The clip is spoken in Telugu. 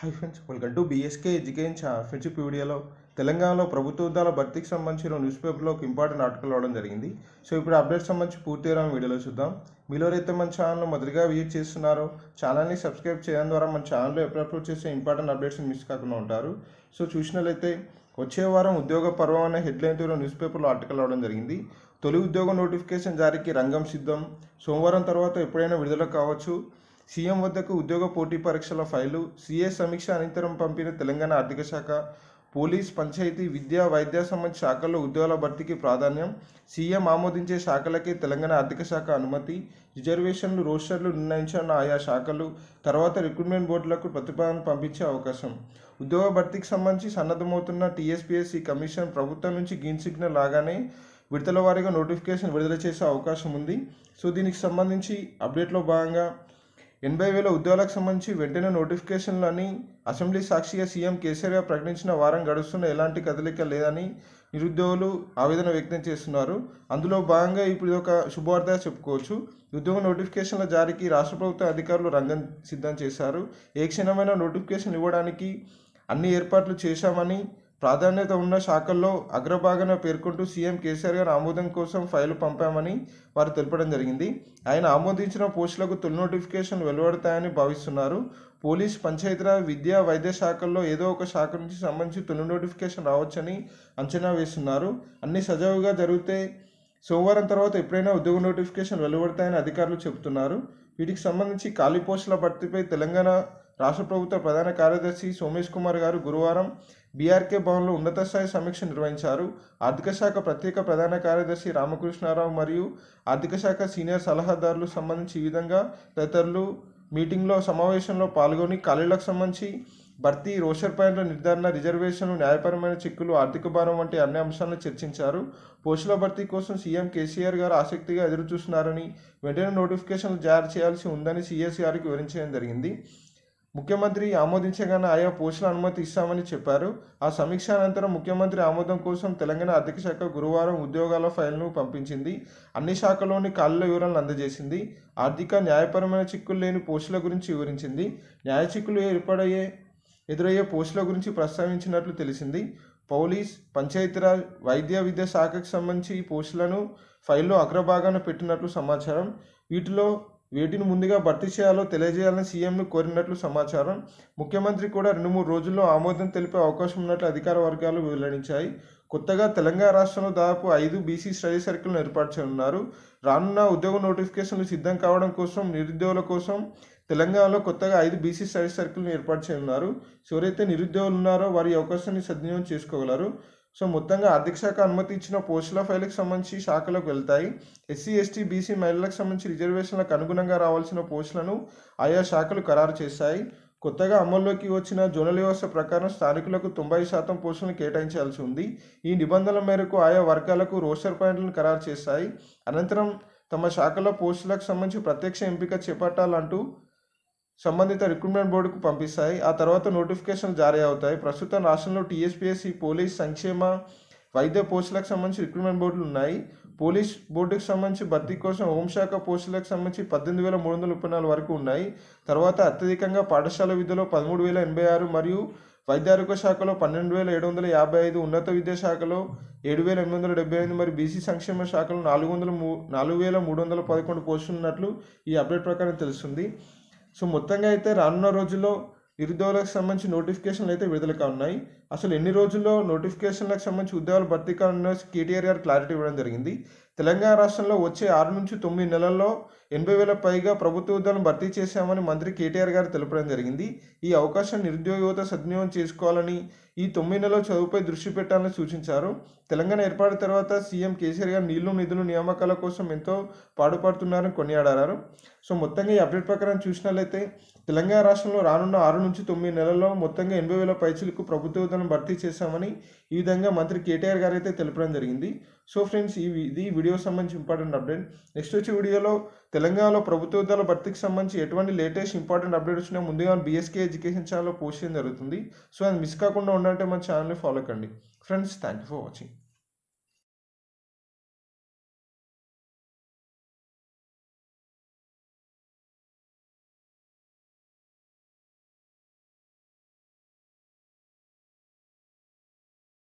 high friends welcome to BSK education friendship వీడియోలో తెలంగాణలో ప్రభుత్వ ఉద్యోగాల భర్తీకి సంబంధించిన న్యూస్ పేపర్లో ఒక ఇంపార్టెంట్ ఆర్టికల్ రావడం జరిగింది సో ఇప్పుడు అప్డేట్స్ సంబంధించి పూర్తి వీడియోలో చూద్దాం మీలో అయితే మన ఛానల్ మొదటిగా విజిట్ చేస్తున్నారో ఛానల్ని సబ్స్క్రైబ్ చేయడం ద్వారా మన ఛానల్లో ఎప్పుడు అప్లోడ్ చేసే ఇంపార్టెంట్ అప్డేట్స్ని మిస్ కాకుండా ఉంటారు సో చూసినట్లయితే వచ్చే వారం ఉద్యోగ పర్వం అనే హెడ్లైన్తో న్యూస్ పేపర్లో ఆర్టికల్ రావడం జరిగింది తొలి ఉద్యోగ నోటిఫికేషన్ జారీకి రంగం సిద్ధం సోమవారం తర్వాత ఎప్పుడైనా విడుదల కావచ్చు సీఎం వద్దకు ఉద్యోగ పోటీ పరీక్షల ఫైలు సీఏ సమీక్ష అనంతరం పంపిన తెలంగాణ ఆర్థిక శాఖ పోలీస్ పంచాయతీ విద్యా వైద్య సంబంధ శాఖల్లో ఉద్యోగాల భర్తీకి ప్రాధాన్యం సీఎం ఆమోదించే శాఖలకే తెలంగాణ ఆర్థిక శాఖ అనుమతి రిజర్వేషన్లు రోస్టర్లు నిర్ణయించిన ఆయా శాఖలు తర్వాత రిక్రూట్మెంట్ బోర్డులకు ప్రతిపాదన పంపించే అవకాశం ఉద్యోగ భర్తీకి సంబంధించి సన్నద్ధమవుతున్న టీఎస్పీఎస్సీ కమిషన్ ప్రభుత్వం నుంచి గ్రీన్ సిగ్నల్ లాగానే విడతల వారీగా నోటిఫికేషన్ విడుదల చేసే అవకాశం ఉంది సో దీనికి సంబంధించి అప్డేట్లో భాగంగా ఎనభై వేల ఉద్యోగాలకు సంబంధించి వెంటనే నోటిఫికేషన్లు అని అసెంబ్లీ సాక్షిగా సీఎం కేసీఆర్ ప్రకటించిన వారం గడుస్తున్న ఎలాంటి కదలిక లేదని నిరుద్యోగులు ఆవేదన వ్యక్తం చేస్తున్నారు అందులో భాగంగా ఇప్పుడు ఒక శుభవార్త చెప్పుకోవచ్చు ఉద్యోగ నోటిఫికేషన్ల జారీకి రాష్ట్ర ప్రభుత్వ అధికారులు రంగం సిద్ధం చేశారు ఏ క్షణమైన నోటిఫికేషన్ ఇవ్వడానికి అన్ని ఏర్పాట్లు చేశామని ప్రాధాన్యత ఉన్న శాఖల్లో అగ్రభాగాన పేర్కొంటూ సీఎం కేసీఆర్ గారు ఆమోదం కోసం ఫైలు పంపామని వారు తెలపడం జరిగింది ఆయన ఆమోదించిన పోస్టులకు తొలి నోటిఫికేషన్ వెలువడతాయని భావిస్తున్నారు పోలీస్ పంచాయతీరాజ్ విద్యా వైద్య శాఖల్లో ఏదో ఒక శాఖ నుంచి సంబంధించి తొలి నోటిఫికేషన్ రావచ్చని అంచనా వేస్తున్నారు అన్ని సజావుగా జరిగితే సోమవారం తర్వాత ఎప్పుడైనా ఉద్యోగ నోటిఫికేషన్ వెలువడతాయని అధికారులు చెబుతున్నారు వీటికి సంబంధించి ఖాళీ పోస్టుల భర్తీపై తెలంగాణ రాష్ట్ర ప్రభుత్వ ప్రధాన కార్యదర్శి సోమేష్ కుమార్ గారు గురువారం బీఆర్కే భవన్లో ఉన్నత స్థాయి సమీక్ష నిర్వహించారు ఆర్థిక శాఖ ప్రత్యేక ప్రధాన కార్యదర్శి రామకృష్ణారావు మరియు ఆర్థిక శాఖ సీనియర్ సలహాదారులు సంబంధించి ఈ విధంగా తదితరులు మీటింగ్లో సమావేశంలో పాల్గొని ఖాళీలకు సంబంధించి భర్తీ రోషర్ పాయింట్ల నిర్ధారణ రిజర్వేషన్లు న్యాయపరమైన చిక్కులు ఆర్థిక భారం వంటి అన్ని అంశాలను చర్చించారు పోస్టుల భర్తీ కోసం సీఎం కేసీఆర్ గారు ఆసక్తిగా ఎదురుచూస్తున్నారని వెంటనే నోటిఫికేషన్లు జారీ చేయాల్సి ఉందని సీఎస్ గారికి వివరించడం జరిగింది ముఖ్యమంత్రి ఆమోదించగానే ఆయా పోస్టులు అనుమతి ఇస్తామని చెప్పారు ఆ సమీక్ష అనంతరం ముఖ్యమంత్రి ఆమోదం కోసం తెలంగాణ ఆర్థిక శాఖ గురువారం ఉద్యోగాల ఫైల్ను పంపించింది అన్ని శాఖలోని కాళ్ళ వివరాలను అందజేసింది ఆర్థిక న్యాయపరమైన చిక్కులు లేని పోస్టుల గురించి వివరించింది న్యాయ చిక్కులు ఏర్పడయ్యే ఎదురయ్యే పోస్టుల గురించి ప్రస్తావించినట్లు తెలిసింది పోలీస్ పంచాయతీరాజ్ వైద్య విద్య శాఖకు సంబంధించి పోస్టులను ఫైల్లో అగ్రభాగాన పెట్టినట్లు సమాచారం వీటిలో వీటిని ముందుగా భర్తీ చేయాలో తెలియజేయాలని సీఎంను కోరినట్లు సమాచారం ముఖ్యమంత్రి కూడా రెండు మూడు రోజుల్లో ఆమోదం తెలిపే అవకాశం ఉన్నట్లు అధికార వర్గాలు వెల్లడించాయి కొత్తగా తెలంగాణ రాష్ట్రంలో దాదాపు ఐదు బీసీ స్టడీ సర్కిల్ను ఏర్పాటు చేయనున్నారు రానున్న ఉద్యోగ నోటిఫికేషన్లు సిద్ధం కావడం కోసం నిరుద్యోగుల కోసం తెలంగాణలో కొత్తగా ఐదు బీసీ స్టడీ సర్కిల్ను ఏర్పాటు చేయనున్నారు ఎవరైతే నిరుద్యోగులు ఉన్నారో వారి అవకాశాన్ని సద్వినియోగం చేసుకోగలరు సో మొత్తంగా ఆర్థిక శాఖ అనుమతి ఇచ్చిన పోస్టుల ఫైల్కి సంబంధించి శాఖలకు వెళ్తాయి ఎస్సీ ఎస్టీ బీసీ మహిళలకు సంబంధించి రిజర్వేషన్లకు అనుగుణంగా రావాల్సిన పోస్టులను ఆయా శాఖలు ఖరారు చేశాయి కొత్తగా అమల్లోకి వచ్చిన జోనల్ వ్యవస్థ ప్రకారం స్థానికులకు తొంభై శాతం పోస్టులను కేటాయించాల్సి ఉంది ఈ నిబంధనల మేరకు ఆయా వర్గాలకు రోస్టర్ పాయింట్లను ఖరారు చేశాయి అనంతరం తమ శాఖలో పోస్టులకు సంబంధించి ప్రత్యక్ష ఎంపిక చేపట్టాలంటూ సంబంధిత రిక్రూట్మెంట్ బోర్డుకు పంపిస్తాయి ఆ తర్వాత నోటిఫికేషన్ జారీ అవుతాయి ప్రస్తుతం రాష్ట్రంలో టీఎస్పీఎస్సీ పోలీస్ సంక్షేమ వైద్య పోస్టులకు సంబంధించి రిక్రూట్మెంట్ బోర్డులు ఉన్నాయి పోలీస్ బోర్డుకు సంబంధించి భర్తీ కోసం హోంశాఖ పోస్టులకు సంబంధించి పద్దెనిమిది వేల మూడు వందల ముప్పై నాలుగు వరకు ఉన్నాయి తర్వాత అత్యధికంగా పాఠశాల విద్యలో పదమూడు వేల ఎనభై ఆరు మరియు వైద్యారోగ్య శాఖలో పన్నెండు వేల ఏడు వందల యాభై ఐదు ఉన్నత విద్యా శాఖలో ఏడు వేల ఎనిమిది వందల డెబ్బై ఐదు మరియు బీసీ సంక్షేమ శాఖలో నాలుగు వందల మూ నాలుగు వేల మూడు వందల పదకొండు పోస్టులు ఉన్నట్లు ఈ అప్డేట్ ప్రకారం తెలుస్తుంది సో మొత్తంగా అయితే రానున్న రోజుల్లో నిరుద్యోగులకు సంబంధించి నోటిఫికేషన్లు అయితే విడుదల కానున్నాయి అసలు ఎన్ని రోజుల్లో నోటిఫికేషన్లకు సంబంధించి ఉద్యోగాలు భర్తీ కానున్న కేటీఆర్ క్లారిటీ ఇవ్వడం జరిగింది తెలంగాణ రాష్ట్రంలో వచ్చే ఆరు నుంచి తొమ్మిది నెలల్లో ఎనభై వేల పైగా ప్రభుత్వ ఉద్యోగాలను భర్తీ చేశామని మంత్రి కేటీఆర్ గారు తెలపడం జరిగింది ఈ అవకాశం నిరుద్యోగ యువత సద్వినియోగం చేసుకోవాలని ఈ తొమ్మిది నెలల చదువుపై దృష్టి పెట్టాలని సూచించారు తెలంగాణ ఏర్పాటు తర్వాత సీఎం కేసీఆర్ గారు నీళ్లు నిధులు నియామకాల కోసం ఎంతో పాడుపడుతున్నారని కొనియాడారు సో మొత్తంగా ఈ అప్డేట్ ప్రకారం చూసినట్లయితే తెలంగాణ రాష్ట్రంలో రానున్న ఆరు నుంచి తొమ్మిది నెలల్లో మొత్తంగా ఎనభై వేల పైచులకు ప్రభుత్వ ఉద్యోగాలను భర్తీ చేశామని ఈ విధంగా మంత్రి కేటీఆర్ గారు అయితే తెలపడం జరిగింది సో ఫ్రెండ్స్ ఈ ఇది వీడియో సంబంధించి ఇంపార్టెంట్ అప్డేట్ నెక్స్ట్ వచ్చే వీడియోలో తెలంగాణలో ప్రభుత్వ ఉద్యోగాల భర్తీకి సంబంధించి ఎటువంటి లేటెస్ట్ ఇంపార్టెంట్ అప్డేట్ వచ్చినా ముందుగా బీఎస్కే ఎడ్యుకేషన్ ఛానల్లో పోస్ట్ చేయడం జరుగుతుంది సో అది మిస్ కాకుండా ఉండాలంటే మన ఛానల్ని ఫాలో కండి friends thank you for watching